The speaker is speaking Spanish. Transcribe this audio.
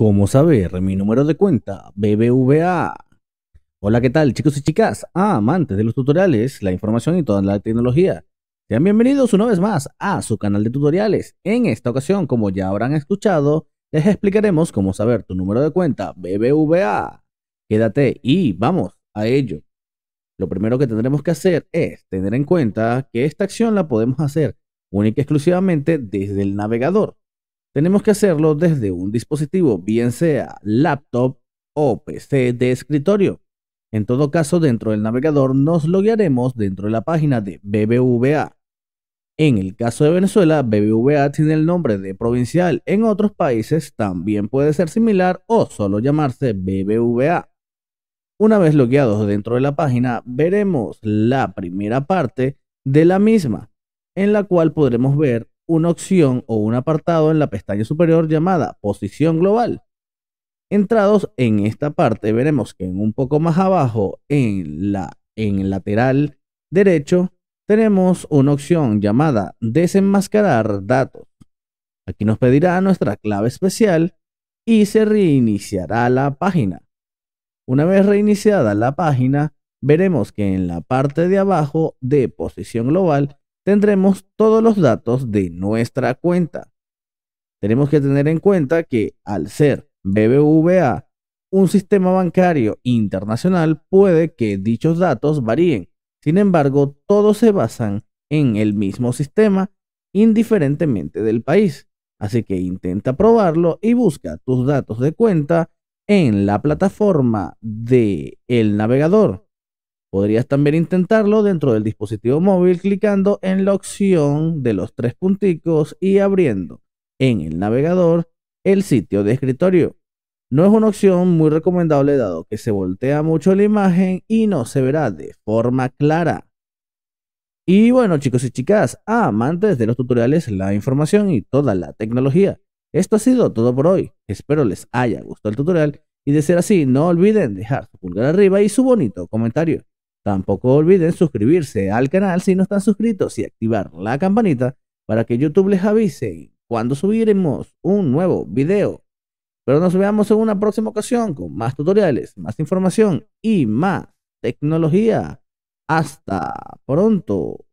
¿Cómo saber mi número de cuenta? BBVA. Hola, ¿qué tal chicos y chicas? Ah, amantes de los tutoriales, la información y toda la tecnología. Sean bienvenidos una vez más a su canal de tutoriales. En esta ocasión, como ya habrán escuchado, les explicaremos cómo saber tu número de cuenta BBVA. Quédate y vamos a ello. Lo primero que tendremos que hacer es tener en cuenta que esta acción la podemos hacer única y exclusivamente desde el navegador. Tenemos que hacerlo desde un dispositivo, bien sea laptop o PC de escritorio. En todo caso, dentro del navegador nos loguearemos dentro de la página de BBVA. En el caso de Venezuela, BBVA tiene el nombre de provincial. En otros países también puede ser similar o solo llamarse BBVA. Una vez logueados dentro de la página, veremos la primera parte de la misma, en la cual podremos ver una opción o un apartado en la pestaña superior llamada posición global. Entrados en esta parte, veremos que en un poco más abajo, en, la, en el lateral derecho, tenemos una opción llamada desenmascarar datos. Aquí nos pedirá nuestra clave especial y se reiniciará la página. Una vez reiniciada la página, veremos que en la parte de abajo de posición global tendremos todos los datos de nuestra cuenta. Tenemos que tener en cuenta que al ser BBVA un sistema bancario internacional, puede que dichos datos varíen. Sin embargo, todos se basan en el mismo sistema, indiferentemente del país. Así que intenta probarlo y busca tus datos de cuenta en la plataforma de el navegador. Podrías también intentarlo dentro del dispositivo móvil clicando en la opción de los tres punticos y abriendo en el navegador el sitio de escritorio. No es una opción muy recomendable dado que se voltea mucho la imagen y no se verá de forma clara. Y bueno chicos y chicas, amantes de los tutoriales, la información y toda la tecnología. Esto ha sido todo por hoy. Espero les haya gustado el tutorial y de ser así no olviden dejar su pulgar arriba y su bonito comentario. Tampoco olviden suscribirse al canal si no están suscritos y activar la campanita para que YouTube les avise cuando subiremos un nuevo video. Pero nos veamos en una próxima ocasión con más tutoriales, más información y más tecnología. Hasta pronto.